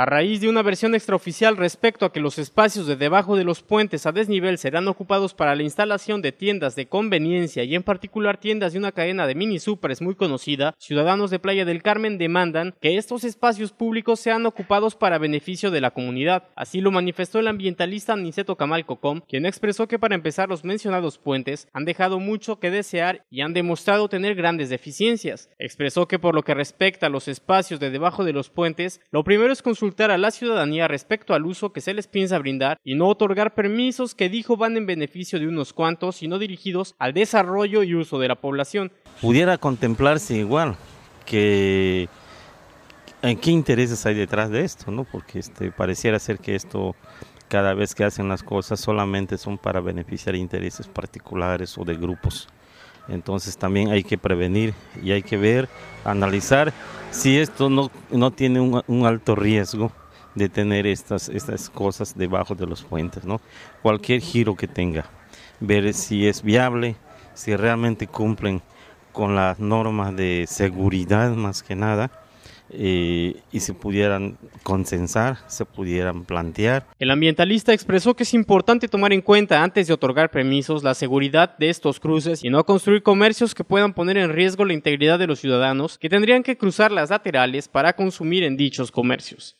A raíz de una versión extraoficial respecto a que los espacios de debajo de los puentes a desnivel serán ocupados para la instalación de tiendas de conveniencia y en particular tiendas de una cadena de mini superes muy conocida, ciudadanos de Playa del Carmen demandan que estos espacios públicos sean ocupados para beneficio de la comunidad. Así lo manifestó el ambientalista Niceto Camal Cocom, quien expresó que para empezar los mencionados puentes han dejado mucho que desear y han demostrado tener grandes deficiencias. Expresó que por lo que respecta a los espacios de debajo de los puentes, lo primero es consultar a la ciudadanía respecto al uso que se les piensa brindar y no otorgar permisos que dijo van en beneficio de unos cuantos, y no dirigidos al desarrollo y uso de la población. Pudiera contemplarse igual que en qué intereses hay detrás de esto, ¿no? Porque este pareciera ser que esto cada vez que hacen las cosas solamente son para beneficiar intereses particulares o de grupos. Entonces también hay que prevenir y hay que ver, analizar si esto no, no tiene un, alto riesgo de tener estas, estas cosas debajo de los puentes, ¿no? Cualquier giro que tenga, ver si es viable, si realmente cumplen con las normas de seguridad más que nada y, y se pudieran consensar, se pudieran plantear. El ambientalista expresó que es importante tomar en cuenta antes de otorgar permisos la seguridad de estos cruces y no construir comercios que puedan poner en riesgo la integridad de los ciudadanos que tendrían que cruzar las laterales para consumir en dichos comercios.